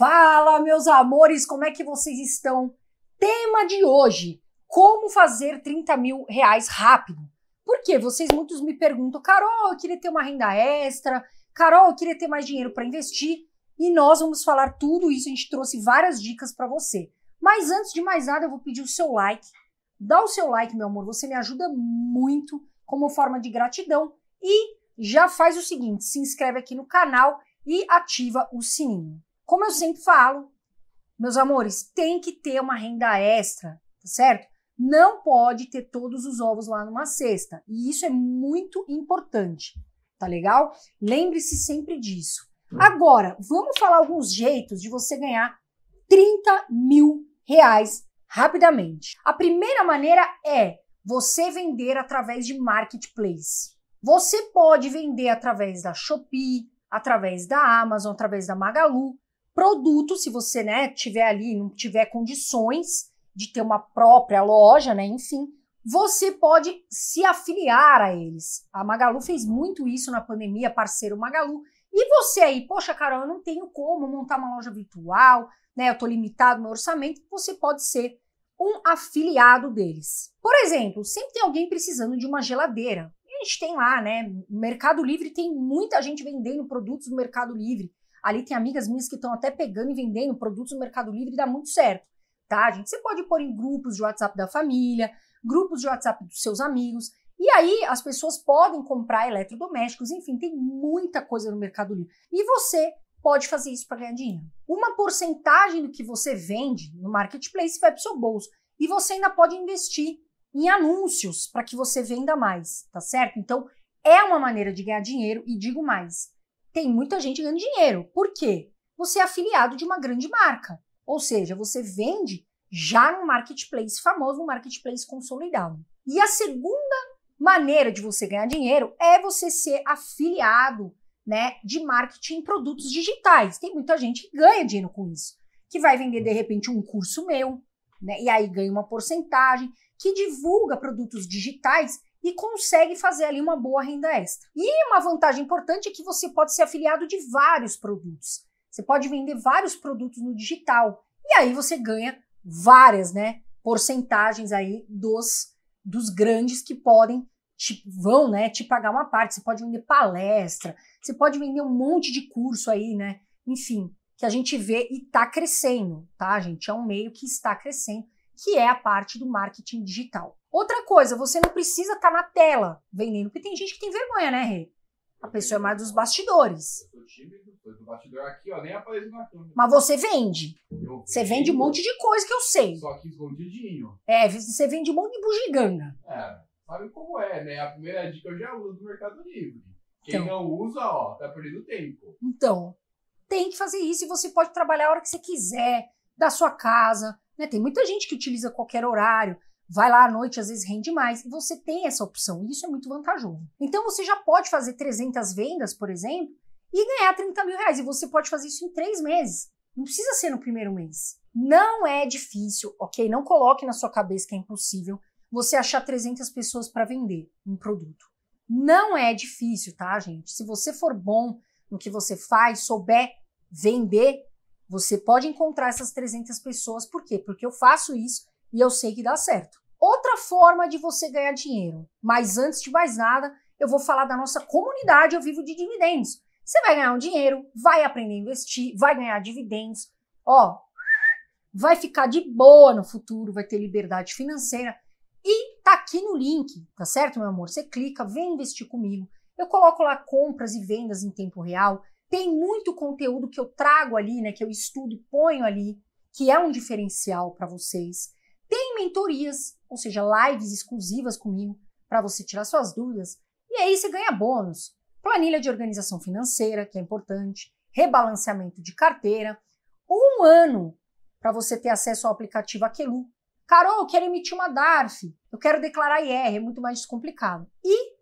Fala, meus amores, como é que vocês estão? Tema de hoje: como fazer 30 mil reais rápido? Porque vocês muitos me perguntam, Carol, eu queria ter uma renda extra, Carol, eu queria ter mais dinheiro para investir. E nós vamos falar tudo isso, a gente trouxe várias dicas para você. Mas antes de mais nada, eu vou pedir o seu like. Dá o seu like, meu amor, você me ajuda muito como forma de gratidão. E já faz o seguinte: se inscreve aqui no canal e ativa o sininho. Como eu sempre falo, meus amores, tem que ter uma renda extra, tá certo? Não pode ter todos os ovos lá numa cesta. E isso é muito importante, tá legal? Lembre-se sempre disso. Agora, vamos falar alguns jeitos de você ganhar 30 mil reais rapidamente. A primeira maneira é você vender através de marketplace. Você pode vender através da Shopee, através da Amazon, através da Magalu. Produto, se você né, tiver ali, não tiver condições de ter uma própria loja, né, enfim, você pode se afiliar a eles. A Magalu fez muito isso na pandemia, parceiro Magalu. E você aí, poxa, Carol, eu não tenho como montar uma loja virtual, né? Eu estou limitado no orçamento. Você pode ser um afiliado deles. Por exemplo, sempre tem alguém precisando de uma geladeira. a gente tem lá, né? Mercado Livre tem muita gente vendendo produtos do Mercado Livre. Ali tem amigas minhas que estão até pegando e vendendo produtos no Mercado Livre e dá muito certo, tá, gente? Você pode pôr em grupos de WhatsApp da família, grupos de WhatsApp dos seus amigos. E aí as pessoas podem comprar eletrodomésticos, enfim, tem muita coisa no Mercado Livre. E você pode fazer isso para ganhar dinheiro. Uma porcentagem do que você vende no marketplace vai para o seu bolso e você ainda pode investir em anúncios para que você venda mais, tá certo? Então é uma maneira de ganhar dinheiro e digo mais, tem muita gente ganhando dinheiro. Por quê? Você é afiliado de uma grande marca. Ou seja, você vende já no marketplace famoso, no marketplace consolidado. E a segunda maneira de você ganhar dinheiro é você ser afiliado né, de marketing em produtos digitais. Tem muita gente que ganha dinheiro com isso, que vai vender de repente um curso meu, né, e aí ganha uma porcentagem, que divulga produtos digitais e consegue fazer ali uma boa renda extra. E uma vantagem importante é que você pode ser afiliado de vários produtos. Você pode vender vários produtos no digital e aí você ganha várias, né, porcentagens aí dos dos grandes que podem te, vão, né, te pagar uma parte. Você pode vender palestra, você pode vender um monte de curso aí, né? Enfim, que a gente vê e está crescendo, tá, gente? É um meio que está crescendo, que é a parte do marketing digital. Outra coisa, você não precisa estar tá na tela vendendo, porque tem gente que tem vergonha, né, Rê? A pessoa é mais dos bastidores. Eu sou tímido, tô do bastidor aqui, ó, nem aparece na câmera. Mas você vende. você vende um monte de coisa que eu sei. Só que escondidinho. É, você vende um monte de bugiganga. É, sabe como é, né? A primeira dica eu já uso do Mercado Livre. Quem então, não usa, ó, tá perdendo tempo. Então, tem que fazer isso e você pode trabalhar a hora que você quiser, da sua casa. Né? Tem muita gente que utiliza qualquer horário vai lá à noite, às vezes rende mais. E você tem essa opção, e isso é muito vantajoso. Então você já pode fazer 300 vendas, por exemplo, e ganhar 30 mil reais. E você pode fazer isso em três meses. Não precisa ser no primeiro mês. Não é difícil, ok? Não coloque na sua cabeça que é impossível você achar 300 pessoas para vender um produto. Não é difícil, tá, gente? Se você for bom no que você faz, souber vender, você pode encontrar essas 300 pessoas. Por quê? Porque eu faço isso e eu sei que dá certo. Outra forma de você ganhar dinheiro, mas antes de mais nada, eu vou falar da nossa comunidade Eu Vivo de Dividendos. Você vai ganhar um dinheiro, vai aprender a investir, vai ganhar dividendos, ó, vai ficar de boa no futuro, vai ter liberdade financeira. E tá aqui no link, tá certo, meu amor? Você clica, vem investir comigo. Eu coloco lá compras e vendas em tempo real. Tem muito conteúdo que eu trago ali, né, que eu estudo e ponho ali, que é um diferencial para vocês. Tem mentorias, ou seja, lives exclusivas comigo para você tirar suas dúvidas. E aí você ganha bônus. Planilha de organização financeira, que é importante, rebalanceamento de carteira, um ano para você ter acesso ao aplicativo Aquelu. Carol, eu quero emitir uma DARF, eu quero declarar IR, é muito mais complicado. E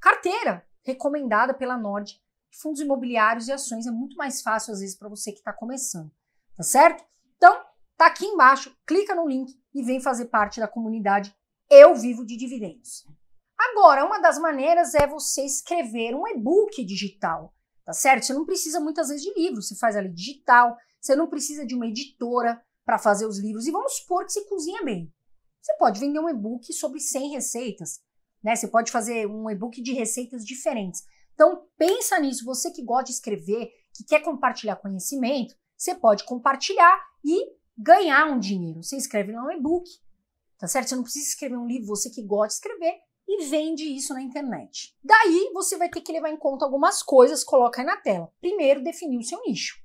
carteira, recomendada pela Nord, fundos imobiliários e ações, é muito mais fácil às vezes para você que está começando, tá certo? Então, tá aqui embaixo, clica no link, e vem fazer parte da comunidade Eu Vivo de Dividendos. Agora, uma das maneiras é você escrever um e-book digital, tá certo? Você não precisa muitas vezes de livro, você faz ali digital, você não precisa de uma editora para fazer os livros. E vamos supor que você cozinha bem. Você pode vender um e-book sobre 100 receitas, né? Você pode fazer um e-book de receitas diferentes. Então, pensa nisso, você que gosta de escrever, que quer compartilhar conhecimento, você pode compartilhar e ganhar um dinheiro. Você escreve lá um e-book, tá certo? Você não precisa escrever um livro, você que gosta de escrever, e vende isso na internet. Daí você vai ter que levar em conta algumas coisas, coloca aí na tela. Primeiro, definir o seu nicho.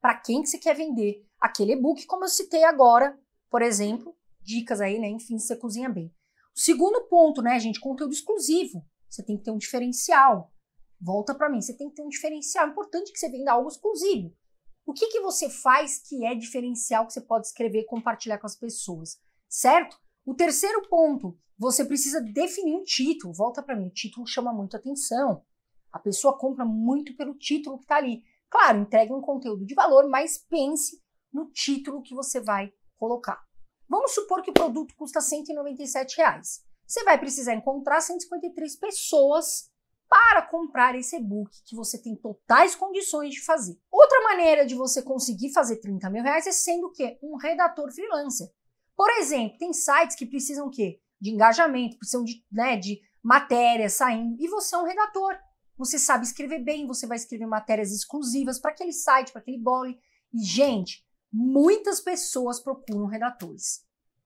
Para quem que você quer vender aquele e-book, como eu citei agora, por exemplo, dicas aí, né? Enfim, você cozinha bem. O segundo ponto, né, gente, conteúdo exclusivo. Você tem que ter um diferencial. Volta para mim, você tem que ter um diferencial. É importante que você venda algo exclusivo. O que, que você faz que é diferencial que você pode escrever e compartilhar com as pessoas, certo? O terceiro ponto, você precisa definir um título. Volta para mim, o título chama muito atenção. A pessoa compra muito pelo título que está ali. Claro, entregue um conteúdo de valor, mas pense no título que você vai colocar. Vamos supor que o produto custa R$ 197. Reais. Você vai precisar encontrar 153 pessoas para comprar esse e-book que você tem totais condições de fazer. Outra maneira de você conseguir fazer 30 mil reais é sendo o quê? Um redator freelancer. Por exemplo, tem sites que precisam o quê? De engajamento, precisam de, né, de matéria saindo, e você é um redator. Você sabe escrever bem, você vai escrever matérias exclusivas para aquele site, para aquele blog. E, gente, muitas pessoas procuram redatores.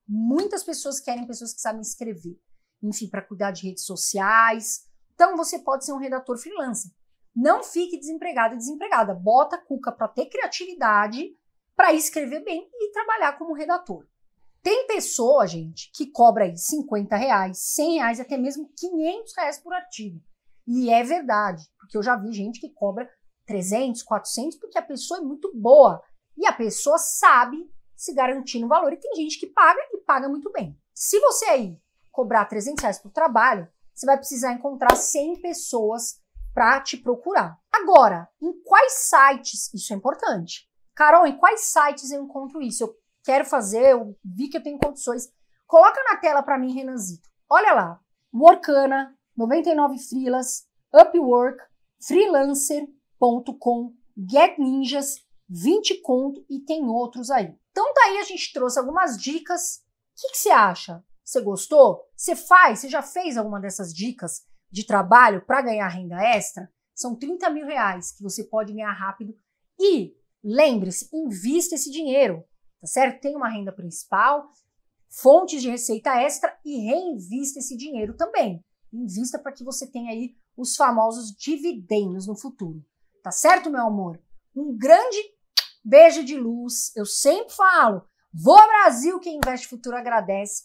Muitas pessoas querem pessoas que sabem escrever. Enfim, para cuidar de redes sociais, então você pode ser um redator freelancer. Não fique desempregado e desempregada. Bota a cuca para ter criatividade, para escrever bem e trabalhar como redator. Tem pessoa, gente, que cobra aí 50 reais, 100 reais, até mesmo 500 reais por artigo. E é verdade, porque eu já vi gente que cobra 300, 400, porque a pessoa é muito boa. E a pessoa sabe se garantir no valor. E tem gente que paga e paga muito bem. Se você aí cobrar 300 reais por trabalho, você vai precisar encontrar 100 pessoas para te procurar. Agora, em quais sites isso é importante? Carol, em quais sites eu encontro isso? Eu quero fazer, eu vi que eu tenho condições. Coloca na tela para mim, Renanzito. Olha lá, Workana, 99 Freelas, Upwork, Freelancer.com, Get Ninjas, 20 Conto e tem outros aí. Então daí tá a gente trouxe algumas dicas. O que, que você acha? Você gostou? Você faz? Você já fez alguma dessas dicas de trabalho para ganhar renda extra? São 30 mil reais que você pode ganhar rápido. E lembre-se, invista esse dinheiro, tá certo? Tem uma renda principal, fontes de receita extra e reinvista esse dinheiro também. Invista para que você tenha aí os famosos dividendos no futuro. Tá certo, meu amor? Um grande beijo de luz. Eu sempre falo: Vou Brasil, quem investe futuro agradece.